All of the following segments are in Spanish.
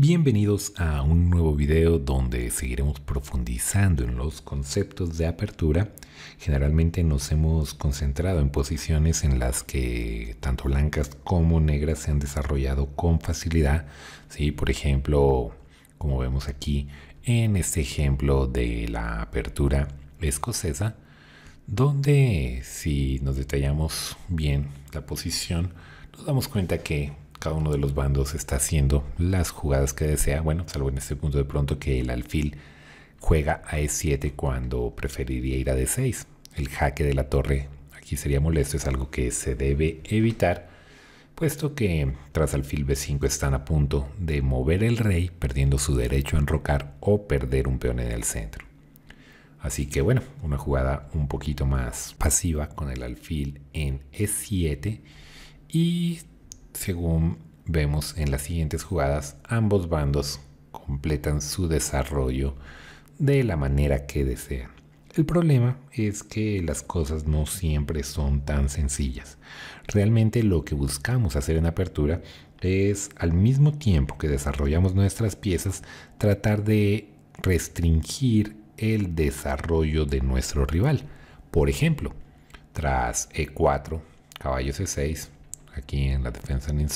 Bienvenidos a un nuevo video donde seguiremos profundizando en los conceptos de apertura. Generalmente nos hemos concentrado en posiciones en las que tanto blancas como negras se han desarrollado con facilidad. ¿sí? Por ejemplo, como vemos aquí en este ejemplo de la apertura escocesa, donde si nos detallamos bien la posición, nos damos cuenta que cada uno de los bandos está haciendo las jugadas que desea. Bueno, salvo en este punto de pronto que el alfil juega a E7 cuando preferiría ir a D6. El jaque de la torre aquí sería molesto, es algo que se debe evitar, puesto que tras alfil B5 están a punto de mover el rey, perdiendo su derecho a enrocar o perder un peón en el centro. Así que bueno, una jugada un poquito más pasiva con el alfil en E7 y según vemos en las siguientes jugadas, ambos bandos completan su desarrollo de la manera que desean. El problema es que las cosas no siempre son tan sencillas. Realmente lo que buscamos hacer en apertura es al mismo tiempo que desarrollamos nuestras piezas, tratar de restringir el desarrollo de nuestro rival. Por ejemplo, tras E4, caballo C6, e aquí en la defensa en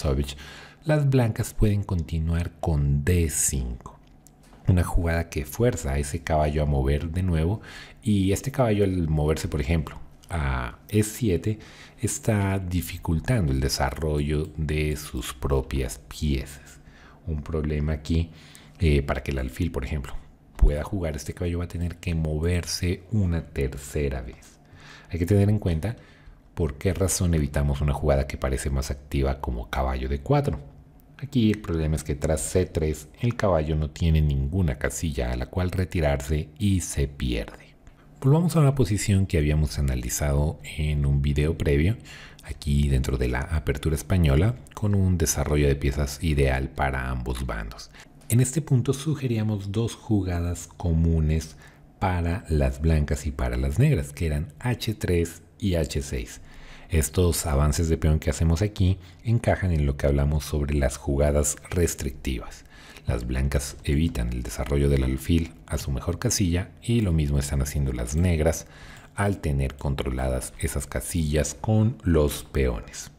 las blancas pueden continuar con D5. Una jugada que fuerza a ese caballo a mover de nuevo y este caballo al moverse, por ejemplo, a E7 está dificultando el desarrollo de sus propias piezas. Un problema aquí eh, para que el alfil, por ejemplo, pueda jugar este caballo va a tener que moverse una tercera vez. Hay que tener en cuenta ¿Por qué razón evitamos una jugada que parece más activa como caballo de 4? Aquí el problema es que tras C3 el caballo no tiene ninguna casilla a la cual retirarse y se pierde. Volvamos a una posición que habíamos analizado en un video previo, aquí dentro de la apertura española, con un desarrollo de piezas ideal para ambos bandos. En este punto sugeríamos dos jugadas comunes para las blancas y para las negras, que eran H3 y H6. Estos avances de peón que hacemos aquí encajan en lo que hablamos sobre las jugadas restrictivas. Las blancas evitan el desarrollo del alfil a su mejor casilla y lo mismo están haciendo las negras al tener controladas esas casillas con los peones.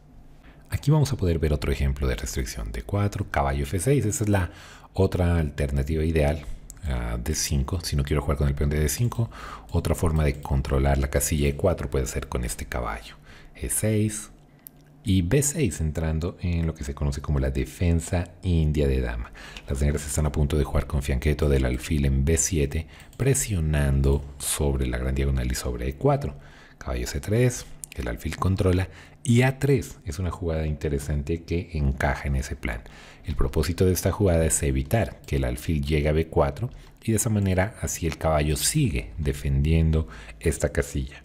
Aquí vamos a poder ver otro ejemplo de restricción de 4, caballo F6, esa es la otra alternativa ideal d ah, de 5, si no quiero jugar con el peón de D5, otra forma de controlar la casilla E4 puede ser con este caballo e 6 y B6 entrando en lo que se conoce como la defensa india de dama. Las negras están a punto de jugar con fianqueto del alfil en B7 presionando sobre la gran diagonal y sobre E4. Caballo C3, el alfil controla y A3 es una jugada interesante que encaja en ese plan. El propósito de esta jugada es evitar que el alfil llegue a B4 y de esa manera así el caballo sigue defendiendo esta casilla.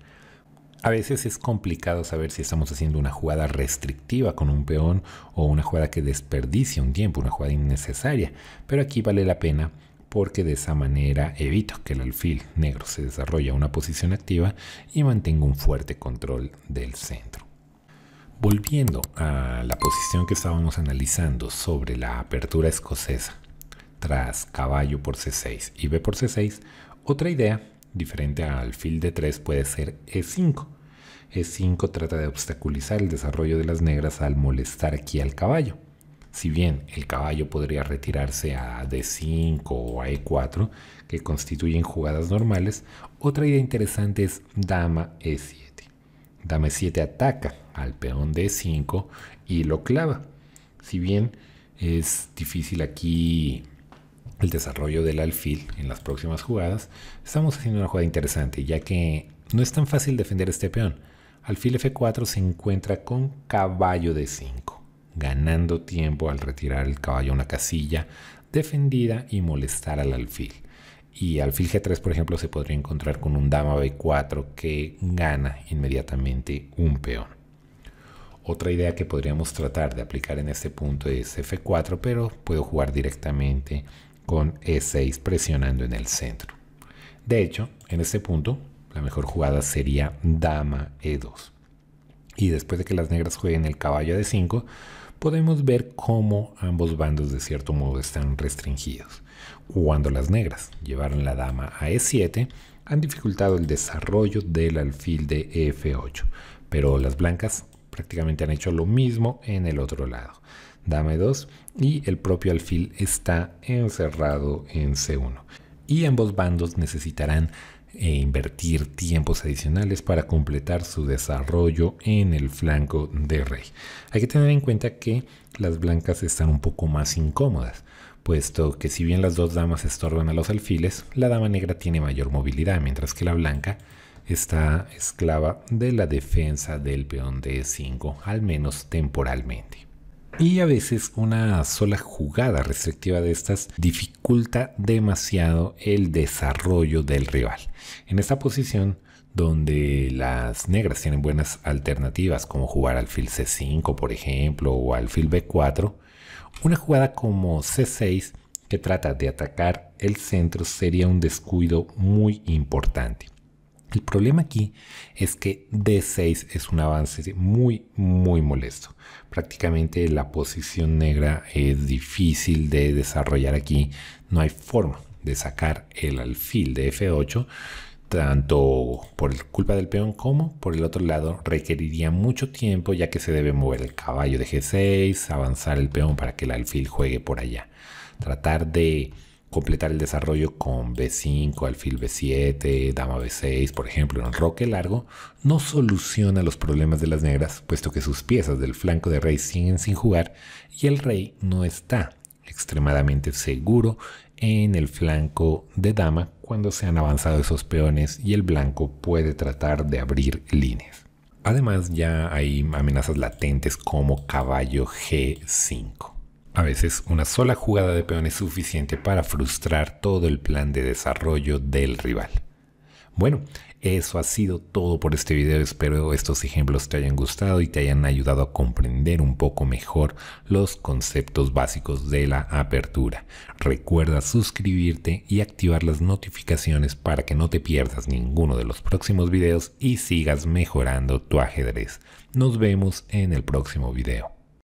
A veces es complicado saber si estamos haciendo una jugada restrictiva con un peón o una jugada que desperdicia un tiempo, una jugada innecesaria, pero aquí vale la pena porque de esa manera evito que el alfil negro se desarrolle a una posición activa y mantengo un fuerte control del centro. Volviendo a la posición que estábamos analizando sobre la apertura escocesa, tras caballo por c6 y b por c6, otra idea diferente al fil de 3 puede ser E5. E5 trata de obstaculizar el desarrollo de las negras al molestar aquí al caballo. Si bien el caballo podría retirarse a D5 o a E4, que constituyen jugadas normales, otra idea interesante es dama E7. Dama E7 ataca al peón de 5 e y lo clava. Si bien es difícil aquí el desarrollo del alfil en las próximas jugadas, estamos haciendo una jugada interesante, ya que no es tan fácil defender este peón. Alfil F4 se encuentra con caballo D5, ganando tiempo al retirar el caballo a una casilla defendida y molestar al alfil. Y alfil G3, por ejemplo, se podría encontrar con un dama B4 que gana inmediatamente un peón. Otra idea que podríamos tratar de aplicar en este punto es F4, pero puedo jugar directamente con E6 presionando en el centro. De hecho, en este punto, la mejor jugada sería Dama E2. Y después de que las negras jueguen el caballo de 5, podemos ver cómo ambos bandos de cierto modo están restringidos. Cuando las negras llevaron la dama a E7, han dificultado el desarrollo del alfil de F8, pero las blancas prácticamente han hecho lo mismo en el otro lado dame 2 y el propio alfil está encerrado en C1. Y ambos bandos necesitarán eh, invertir tiempos adicionales para completar su desarrollo en el flanco de rey. Hay que tener en cuenta que las blancas están un poco más incómodas, puesto que si bien las dos damas estorban a los alfiles, la dama negra tiene mayor movilidad, mientras que la blanca está esclava de la defensa del peón de 5 al menos temporalmente. Y a veces una sola jugada restrictiva de estas dificulta demasiado el desarrollo del rival. En esta posición donde las negras tienen buenas alternativas como jugar al alfil C5 por ejemplo o al alfil B4, una jugada como C6 que trata de atacar el centro sería un descuido muy importante. El problema aquí es que D6 es un avance muy, muy molesto. Prácticamente la posición negra es difícil de desarrollar aquí. No hay forma de sacar el alfil de F8, tanto por culpa del peón como por el otro lado. Requeriría mucho tiempo ya que se debe mover el caballo de G6, avanzar el peón para que el alfil juegue por allá. Tratar de completar el desarrollo con B5, alfil B7, dama B6, por ejemplo, en un roque largo, no soluciona los problemas de las negras, puesto que sus piezas del flanco de rey siguen sin jugar y el rey no está extremadamente seguro en el flanco de dama cuando se han avanzado esos peones y el blanco puede tratar de abrir líneas. Además ya hay amenazas latentes como caballo G5. A veces una sola jugada de peón es suficiente para frustrar todo el plan de desarrollo del rival. Bueno, eso ha sido todo por este video. Espero estos ejemplos te hayan gustado y te hayan ayudado a comprender un poco mejor los conceptos básicos de la apertura. Recuerda suscribirte y activar las notificaciones para que no te pierdas ninguno de los próximos videos y sigas mejorando tu ajedrez. Nos vemos en el próximo video.